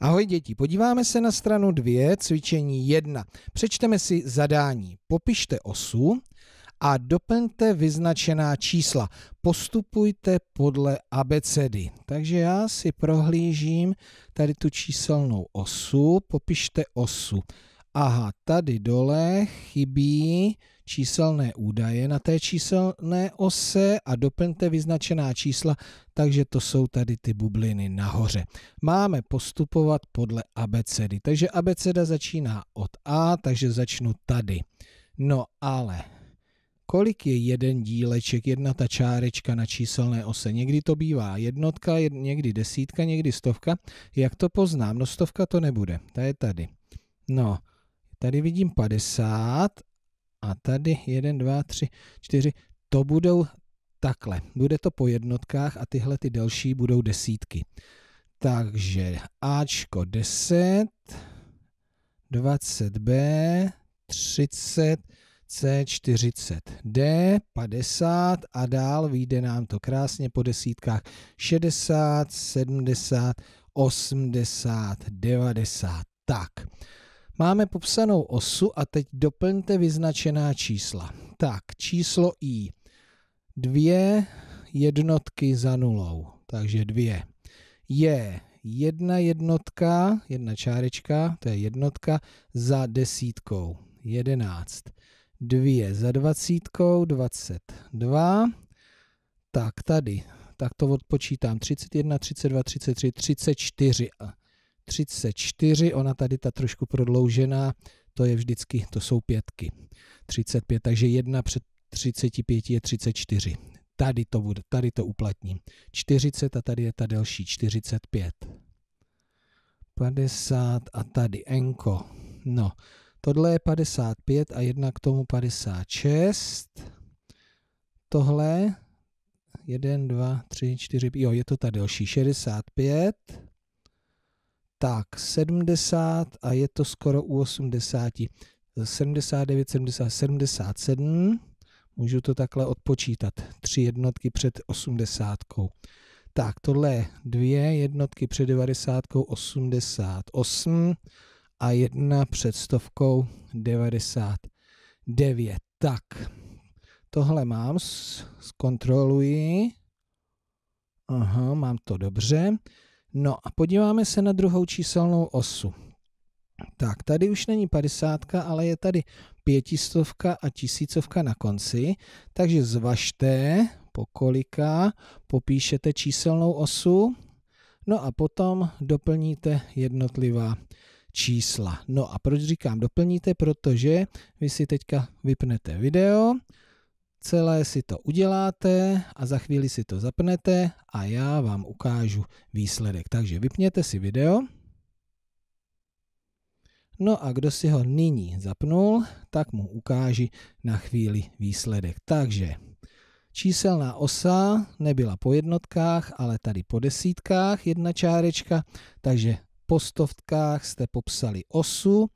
Ahoj děti, podíváme se na stranu 2, cvičení 1. Přečteme si zadání. Popište osu a doplňte vyznačená čísla. Postupujte podle abecedy. Takže já si prohlížím tady tu číselnou osu. Popište osu. Aha, tady dole chybí číselné údaje na té číselné ose a doplňte vyznačená čísla, takže to jsou tady ty bubliny nahoře. Máme postupovat podle abecedy, takže abeceda začíná od A, takže začnu tady. No ale kolik je jeden díleček, jedna ta čárečka na číselné ose. Někdy to bývá jednotka, někdy desítka, někdy stovka. Jak to poznám? No stovka to nebude, ta je tady. No, Tady vidím 50 a tady 1, 2, 3, 4. To budou takhle. Bude to po jednotkách a tyhle ty delší budou desítky. Takže Ačko 10, 20B, 30, C40D, 50 a dál vyjde nám to krásně po desítkách 60, 70, 80, 90. Tak. Máme popsanou osu a teď doplňte vyznačená čísla. Tak, číslo i. Dvě jednotky za nulou, takže dvě. Je jedna jednotka, jedna čárečka, to je jednotka, za desítkou, jedenáct. Dvě za dvacítkou, dvacet dva. Tak tady, tak to odpočítám, 31, 32, 33, 34. 34, ona tady ta trošku prodloužená, to je vždycky, to jsou pětky. 35, takže jedna před 35 je 34. Tady to, bude, tady to uplatním. 40 a tady je ta delší, 45. 50 a tady enko. No, tohle je 55 a jedna k tomu 56. Tohle 1, 2, 3, 4, jo, je to ta delší, 65 tak 70 a je to skoro u 80. 79, 70, 77. Můžu to takhle odpočítat. Tři jednotky před 80. Tak, tohle je dvě jednotky před 90. 88 a jedna před stovkou 99. Tak, tohle mám, zkontroluji. Aha, mám to dobře. No a podíváme se na druhou číselnou osu. Tak, tady už není padesátka, ale je tady pětistovka a tisícovka na konci, takže zvažte, po kolika popíšete číselnou osu, no a potom doplníte jednotlivá čísla. No a proč říkám doplníte? Protože vy si teďka vypnete video, celé si to uděláte a za chvíli si to zapnete a já vám ukážu výsledek. Takže vypněte si video. No a kdo si ho nyní zapnul, tak mu ukáži na chvíli výsledek. Takže číselná osa nebyla po jednotkách, ale tady po desítkách jedna čárečka, takže po stovkách jste popsali osu,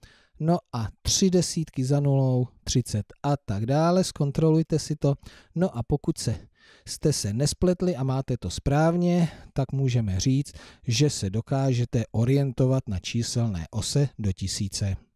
no a tři desítky za nulou, 30 a tak dále, zkontrolujte si to. No a pokud se jste se nespletli a máte to správně, tak můžeme říct, že se dokážete orientovat na číselné ose do tisíce.